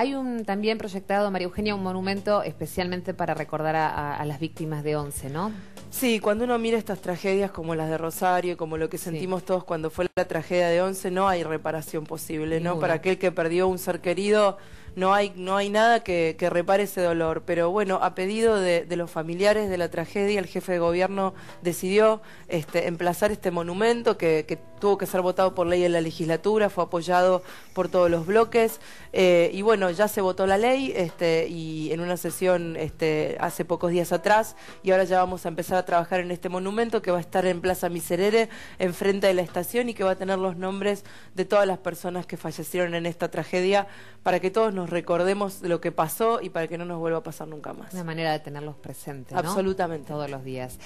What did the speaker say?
Hay un también proyectado, María Eugenia, un monumento especialmente para recordar a, las víctimas de Once, ¿no? Sí, cuando uno mira estas tragedias como las de Rosario, como lo que sentimos todos cuando fue la tragedia de Once, no hay reparación posible, ¿no? Para aquel que perdió un ser querido, no hay, no hay nada que, repare ese dolor. Pero bueno, a pedido de, los familiares de la tragedia, el jefe de gobierno decidió este, emplazar este monumento que, que tuvo que ser votado por ley en la legislatura, fue apoyado por todos los bloques eh, y bueno, ya se votó la ley este, y en una sesión este, hace pocos días atrás y ahora ya vamos a empezar a trabajar en este monumento que va a estar en Plaza Miserere, enfrente de la estación y que va a tener los nombres de todas las personas que fallecieron en esta tragedia para que todos nos recordemos lo que pasó y para que no nos vuelva a pasar nunca más. Una manera de tenerlos presentes. ¿no? Absolutamente. Todos los días.